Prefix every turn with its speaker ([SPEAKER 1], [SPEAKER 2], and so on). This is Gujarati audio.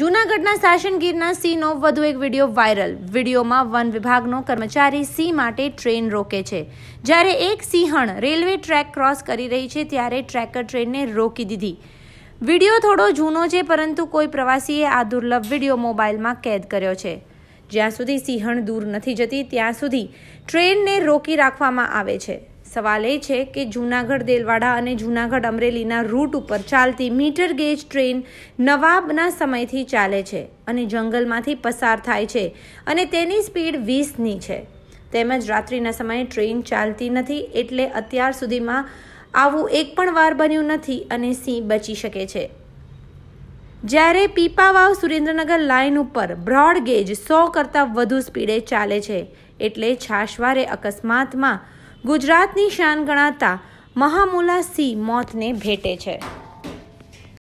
[SPEAKER 1] જૂનાગઢના સાશનગીરના સિંહનો વધુ એક વિડીયો વાયરલ વિડીયોમાં વન વિભાગનો કર્મચારી સી માટે ટ્રેન રોકે છે જ્યારે એક સિંહણ રેલવે ટ્રેક ક્રોસ કરી રહી છે ત્યારે ટ્રેકર ટ્રેનને રોકી દીધી વિડીયો થોડો જૂનો છે પરંતુ કોઈ પ્રવાસીએ આ દુર્લભ વિડીયો મોબાઈલમાં કેદ કર્યો છે જ્યાં સુધી સિંહણ દૂર નથી જતી ત્યાં સુધી ટ્રેનને રોકી રાખવામાં આવે છે સવાલ એ છે કે જૂનાગઢ દેલવાડા અને જૂનાગઢ અમરેલીના રૂટ ઉપર ચાલતી મીટર ગેજ ટ્રેન નવાબના સમયથી ચાલે છે અને જંગલમાંથી પસાર થાય છે અને તેની સ્પીડ વીસની છે તેમજ રાત્રિના સમયે ટ્રેન ચાલતી નથી એટલે અત્યાર સુધીમાં આવું એક પણ વાર બન્યું નથી અને સિંહ બચી શકે છે જ્યારે પીપાવાવ સુરેન્દ્રનગર લાઇન ઉપર બ્રોડ ગેજ સો કરતાં વધુ સ્પીડે ચાલે છે એટલે છાશવારે અકસ્માતમાં ગુજરાતની શાન ગણાતા મહામુલા સિંહ મોતને ભેટે છે